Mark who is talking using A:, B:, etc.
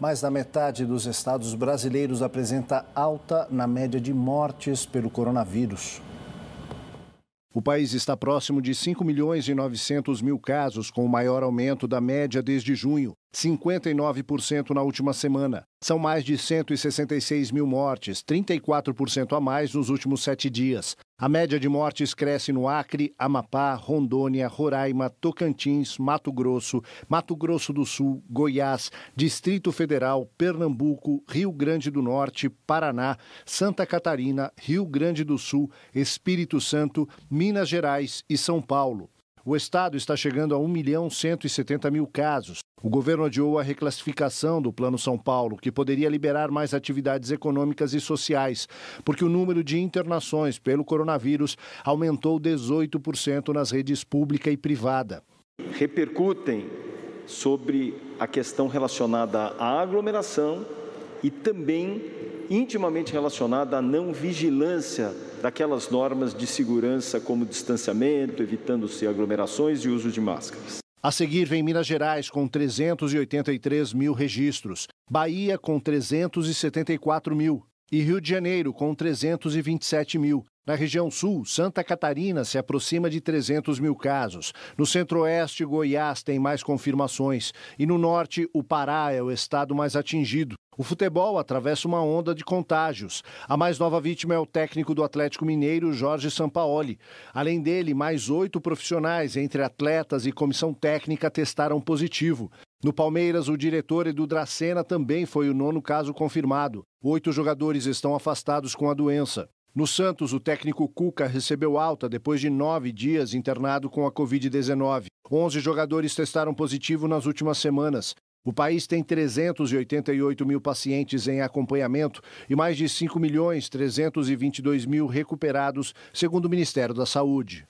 A: mais da metade dos estados brasileiros apresenta alta na média de mortes pelo coronavírus. O país está próximo de 5 milhões e 900 mil casos, com o maior aumento da média desde junho. 59% na última semana. São mais de 166 mil mortes, 34% a mais nos últimos sete dias. A média de mortes cresce no Acre, Amapá, Rondônia, Roraima, Tocantins, Mato Grosso, Mato Grosso do Sul, Goiás, Distrito Federal, Pernambuco, Rio Grande do Norte, Paraná, Santa Catarina, Rio Grande do Sul, Espírito Santo, Minas Gerais e São Paulo. O estado está chegando a 1 milhão 170 mil casos, o governo adiou a reclassificação do Plano São Paulo, que poderia liberar mais atividades econômicas e sociais, porque o número de internações pelo coronavírus aumentou 18% nas redes pública e privada.
B: Repercutem sobre a questão relacionada à aglomeração e também intimamente relacionada à não vigilância daquelas normas de segurança, como distanciamento, evitando-se aglomerações e uso de máscaras.
A: A seguir vem Minas Gerais, com 383 mil registros, Bahia, com 374 mil e Rio de Janeiro, com 327 mil, na região sul, Santa Catarina se aproxima de 300 mil casos. No centro-oeste, Goiás tem mais confirmações. E no norte, o Pará é o estado mais atingido. O futebol atravessa uma onda de contágios. A mais nova vítima é o técnico do Atlético Mineiro, Jorge Sampaoli. Além dele, mais oito profissionais, entre atletas e comissão técnica, testaram positivo. No Palmeiras, o diretor Edu Dracena também foi o nono caso confirmado. Oito jogadores estão afastados com a doença. No Santos, o técnico Cuca recebeu alta depois de nove dias internado com a Covid-19. Onze jogadores testaram positivo nas últimas semanas. O país tem 388 mil pacientes em acompanhamento e mais de 5 milhões 322 mil recuperados, segundo o Ministério da Saúde.